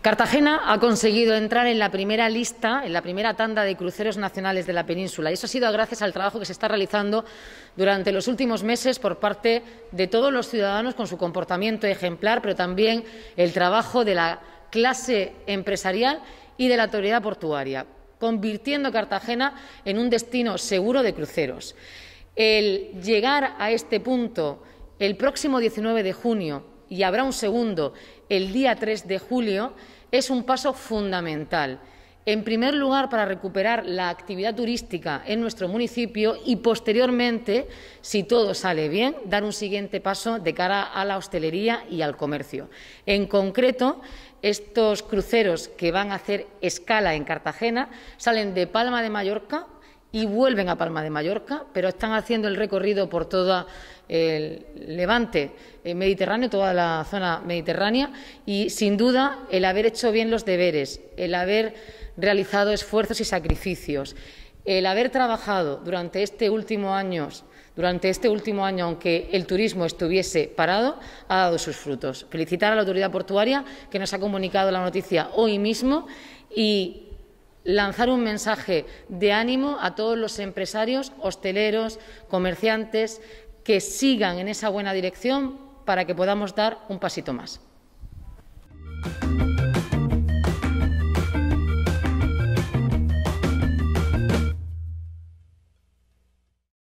Cartagena ha conseguido entrar en la primera lista, en la primera tanda de cruceros nacionales de la península. Y eso ha sido gracias al trabajo que se está realizando durante los últimos meses por parte de todos los ciudadanos con su comportamiento ejemplar, pero también el trabajo de la clase empresarial y de la autoridad portuaria, convirtiendo Cartagena en un destino seguro de cruceros. El llegar a este punto el próximo 19 de junio y habrá un segundo el día 3 de julio, es un paso fundamental. En primer lugar, para recuperar la actividad turística en nuestro municipio y, posteriormente, si todo sale bien, dar un siguiente paso de cara a la hostelería y al comercio. En concreto, estos cruceros que van a hacer escala en Cartagena salen de Palma de Mallorca y vuelven a Palma de Mallorca, pero están haciendo el recorrido por todo el levante el eh, mediterráneo, toda la zona mediterránea, y sin duda el haber hecho bien los deberes, el haber realizado esfuerzos y sacrificios, el haber trabajado durante este último año, durante este último año, aunque el turismo estuviese parado, ha dado sus frutos. Felicitar a la autoridad portuaria que nos ha comunicado la noticia hoy mismo y lanzar un mensaje de ánimo a todos los empresarios, hosteleros, comerciantes, que sigan en esa buena dirección para que podamos dar un pasito más.